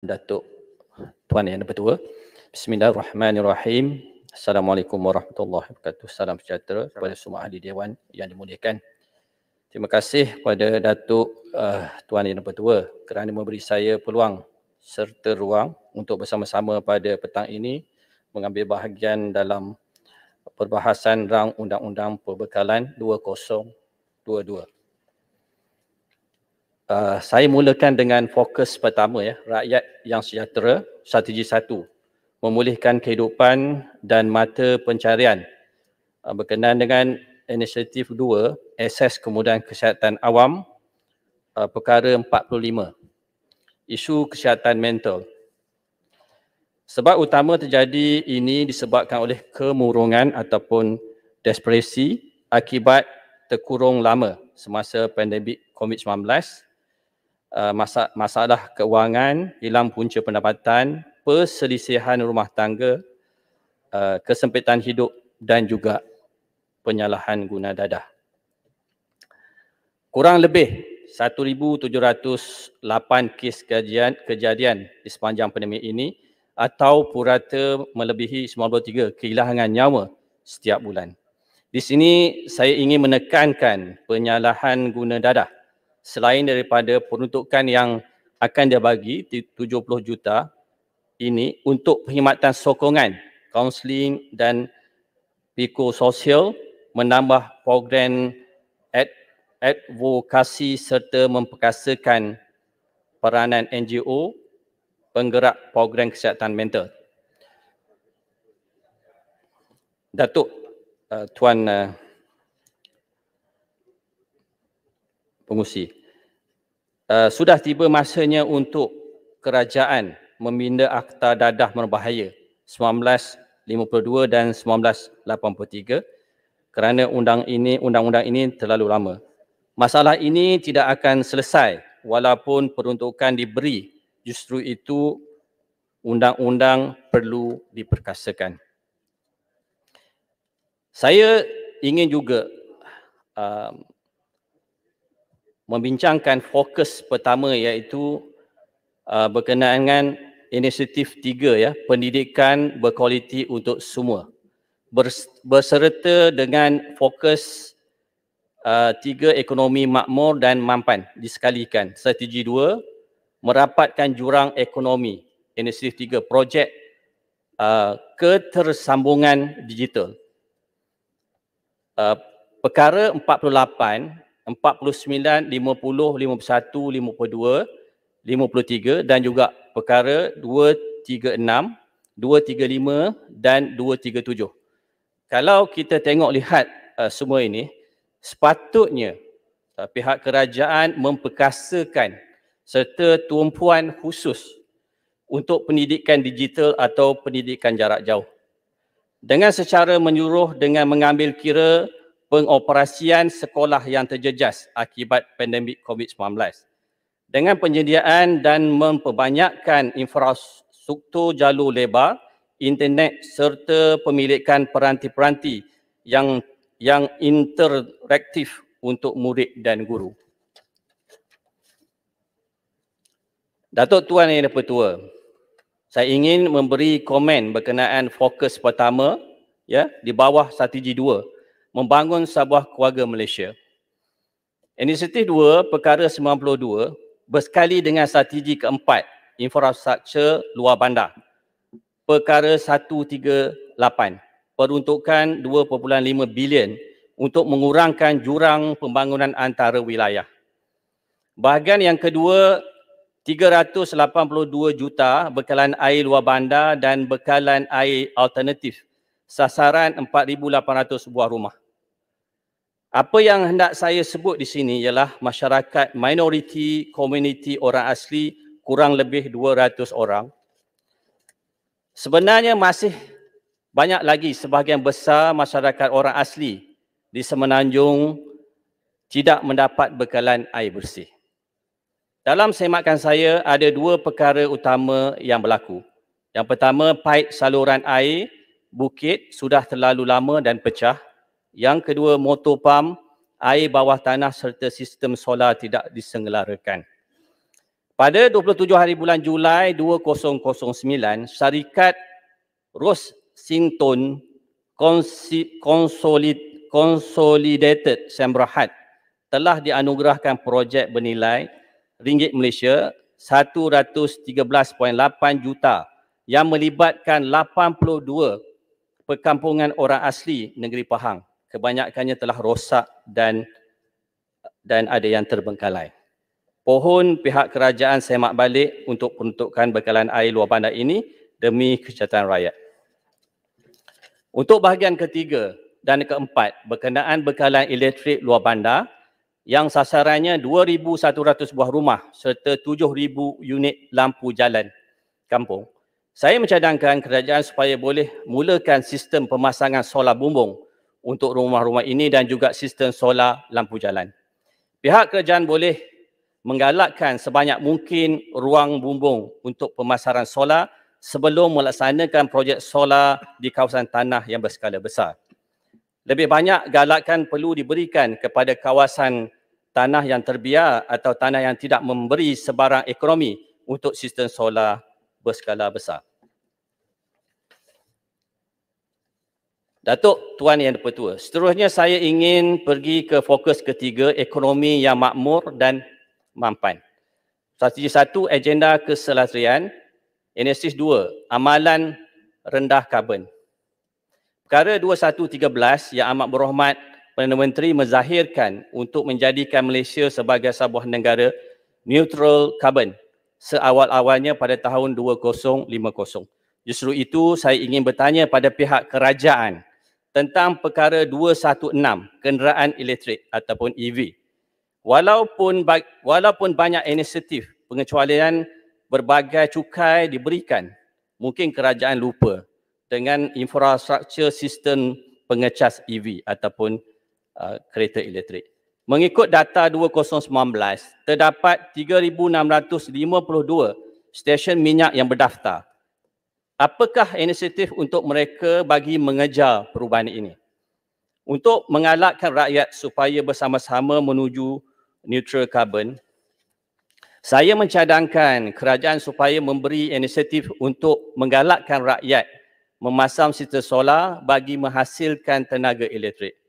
Datuk Tuan Yang Pertua. Bismillahirrahmanirrahim. Assalamualaikum warahmatullahi wabarakatuh. Salam sejahtera kepada semua ahli Dewan yang dimuliakan. Terima kasih kepada Datuk uh, Tuan Yang Pertua kerana memberi saya peluang serta ruang untuk bersama-sama pada petang ini mengambil bahagian dalam perbahasan rang Undang-Undang Perbekalan 2022. Ah, saya mulakan dengan fokus pertama ya, rakyat yang sejahtera, strategi satu, memulihkan kehidupan dan mata pencarian uh, berkenaan dengan inisiatif dua, akses kemudahan kesihatan awam, uh, perkara 45, isu kesihatan mental. Sebab utama terjadi ini disebabkan oleh kemurungan ataupun desperasi akibat terkurung lama semasa pandemik COVID-19 Uh, masa, masalah keuangan, hilang punca pendapatan, perselisihan rumah tangga, uh, kesempitan hidup dan juga penyalahan guna dadah. Kurang lebih 1,708 kes kejadian, kejadian di sepanjang pandemik ini atau purata melebihi 93 kehilangan nyawa setiap bulan. Di sini saya ingin menekankan penyalahan guna dadah selain daripada peruntukan yang akan dia bagi 70 juta ini untuk perkhidmatan sokongan kaunseling dan piko sosial menambah program ad, advokasi serta memperkasakan peranan NGO penggerak program kesihatan mental. Datuk uh, Tuan uh, pengusi. Eh, sudah tiba masanya untuk kerajaan meminda Akta Dadah berbahaya 1952 dan 1983 kerana undang ini undang-undang ini terlalu lama. Masalah ini tidak akan selesai walaupun peruntukan diberi. Justru itu undang-undang perlu diperkasakan. Saya ingin juga uh, membincangkan fokus pertama iaitu uh, berkenaan dengan inisiatif tiga ya pendidikan berkualiti untuk semua Bers- berserta dengan fokus uh, tiga ekonomi makmur dan mampan disekalikan strategi dua merapatkan jurang ekonomi inisiatif tiga projek uh, ketersambungan digital uh, perkara 48 49, 50, 51, 52, 53 dan juga perkara 236, 235 dan 237. Kalau kita tengok lihat uh, semua ini, sepatutnya uh, pihak kerajaan memperkasakan serta tumpuan khusus untuk pendidikan digital atau pendidikan jarak jauh. Dengan secara menyuruh dengan mengambil kira pengoperasian sekolah yang terjejas akibat pandemik COVID-19. Dengan penyediaan dan memperbanyakkan infrastruktur jalur lebar, internet serta pemilikan peranti-peranti yang yang interaktif untuk murid dan guru. Datuk Tuan Yang Dipertua, saya ingin memberi komen berkenaan fokus pertama ya di bawah strategi membangun sebuah keluarga Malaysia. Inisiatif 2, perkara 92, berskali dengan strategi keempat, infrastruktur luar bandar. Perkara 138, peruntukan 2.5 bilion untuk mengurangkan jurang pembangunan antara wilayah. Bahagian yang kedua, 382 juta bekalan air luar bandar dan bekalan air alternatif sasaran 4,800 buah rumah. Apa yang hendak saya sebut di sini ialah masyarakat minoriti komuniti orang asli kurang lebih 200 orang. Sebenarnya masih banyak lagi sebahagian besar masyarakat orang asli di Semenanjung tidak mendapat bekalan air bersih. Dalam semakan saya ada dua perkara utama yang berlaku. Yang pertama, paip saluran air bukit sudah terlalu lama dan pecah. Yang kedua, motor pam, air bawah tanah serta sistem solar tidak disenggelarakan. Pada 27 hari bulan Julai 2009, syarikat Ross Sington Consolidated Sembrahat telah dianugerahkan projek bernilai ringgit Malaysia 113.8 juta yang melibatkan perkampungan orang asli negeri Pahang kebanyakannya telah rosak dan dan ada yang terbengkalai. Pohon pihak kerajaan semak balik untuk peruntukan bekalan air luar bandar ini demi kesihatan rakyat. Untuk bahagian ketiga dan keempat berkenaan bekalan elektrik luar bandar yang sasarannya 2,100 buah rumah serta 7,000 unit lampu jalan kampung saya mencadangkan kerajaan supaya boleh mulakan sistem pemasangan solar bumbung untuk rumah-rumah ini dan juga sistem solar lampu jalan. Pihak kerajaan boleh menggalakkan sebanyak mungkin ruang bumbung untuk pemasaran solar sebelum melaksanakan projek solar di kawasan tanah yang berskala besar. Lebih banyak galakan perlu diberikan kepada kawasan tanah yang terbiar atau tanah yang tidak memberi sebarang ekonomi untuk sistem solar berskala besar. Datuk Tuan Yang Pertua, seterusnya saya ingin pergi ke fokus ketiga, ekonomi yang makmur dan mampan. Satu satu, agenda keselatrian. Enesis dua, amalan rendah karbon. Perkara 2113 yang amat berhormat Perdana Menteri menzahirkan untuk menjadikan Malaysia sebagai sebuah negara neutral carbon seawal-awalnya pada tahun 2050. Justru itu saya ingin bertanya pada pihak kerajaan tentang perkara 216 kenderaan elektrik ataupun EV. Walaupun walaupun banyak inisiatif pengecualian berbagai cukai diberikan, mungkin kerajaan lupa dengan infrastruktur sistem pengecas EV ataupun uh, kereta elektrik. Mengikut data 2019, terdapat 3,652 stesen minyak yang berdaftar. Apakah inisiatif untuk mereka bagi mengejar perubahan ini? Untuk mengalakkan rakyat supaya bersama-sama menuju neutral carbon, saya mencadangkan kerajaan supaya memberi inisiatif untuk menggalakkan rakyat memasang sistem solar bagi menghasilkan tenaga elektrik.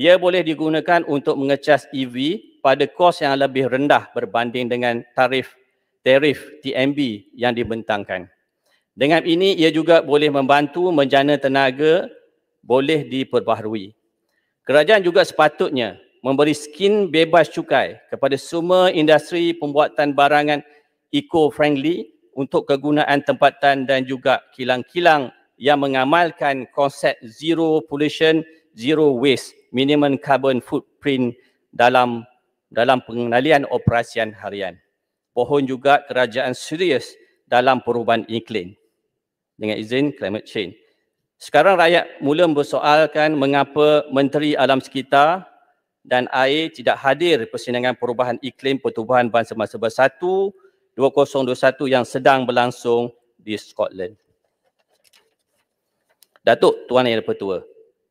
Ia boleh digunakan untuk mengecas EV pada kos yang lebih rendah berbanding dengan tarif tarif TMB yang dibentangkan. Dengan ini ia juga boleh membantu menjana tenaga boleh diperbaharui. Kerajaan juga sepatutnya memberi skin bebas cukai kepada semua industri pembuatan barangan eco-friendly untuk kegunaan tempatan dan juga kilang-kilang yang mengamalkan konsep zero pollution, zero waste minimum carbon footprint dalam dalam pengendalian operasian harian. Pohon juga kerajaan serius dalam perubahan iklim. Dengan izin climate change. Sekarang rakyat mula bersoalkan mengapa Menteri Alam Sekitar dan air tidak hadir persidangan perubahan iklim pertubuhan bangsa masa bersatu 2021 yang sedang berlangsung di Scotland. Datuk Tuan Yang Pertua,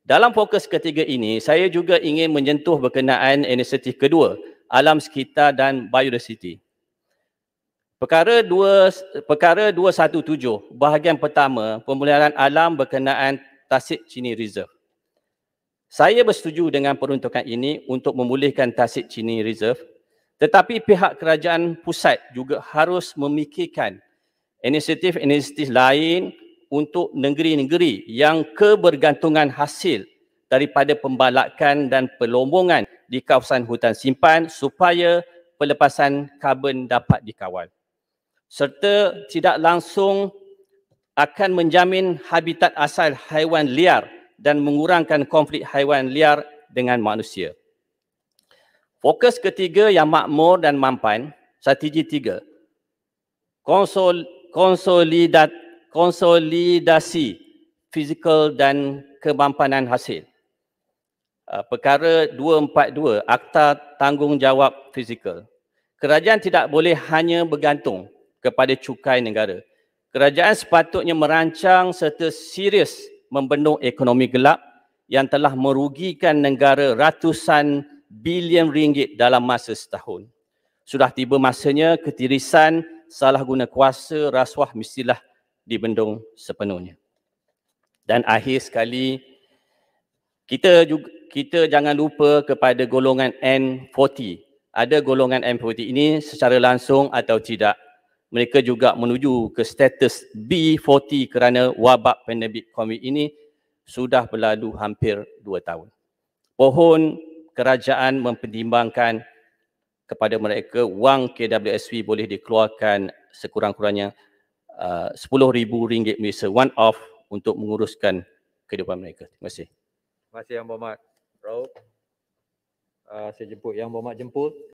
dalam fokus ketiga ini, saya juga ingin menyentuh berkenaan inisiatif kedua, alam sekitar dan biodiversiti. Perkara dua perkara 217, bahagian pertama, pemeliharaan alam berkenaan Tasik Cini Reserve. Saya bersetuju dengan peruntukan ini untuk memulihkan Tasik Cini Reserve, tetapi pihak kerajaan pusat juga harus memikirkan inisiatif-inisiatif lain untuk negeri-negeri yang kebergantungan hasil daripada pembalakan dan pelombongan di kawasan hutan simpan supaya pelepasan karbon dapat dikawal. Serta tidak langsung akan menjamin habitat asal haiwan liar dan mengurangkan konflik haiwan liar dengan manusia. Fokus ketiga yang makmur dan mampan, strategi tiga. Konsol, konsolidat, konsolidasi fizikal dan kemampanan hasil. Ah, perkara 242, Akta Tanggungjawab Fizikal. Kerajaan tidak boleh hanya bergantung kepada cukai negara. Kerajaan sepatutnya merancang serta serius membendung ekonomi gelap yang telah merugikan negara ratusan bilion ringgit dalam masa setahun. Sudah tiba masanya ketirisan, salah guna kuasa, rasuah mestilah dibendung sepenuhnya. Dan akhir sekali kita juga kita jangan lupa kepada golongan N40. Ada golongan N40 ini secara langsung atau tidak mereka juga menuju ke status B40 kerana wabak pandemik COVID ini sudah berlalu hampir dua tahun. Pohon kerajaan mempertimbangkan kepada mereka wang KWSV boleh dikeluarkan sekurang-kurangnya uh, RM10,000 Malaysia one off untuk menguruskan kehidupan mereka. Terima kasih. Terima kasih Yang Berhormat. Rauh. Uh, saya jemput Yang Berhormat jemput.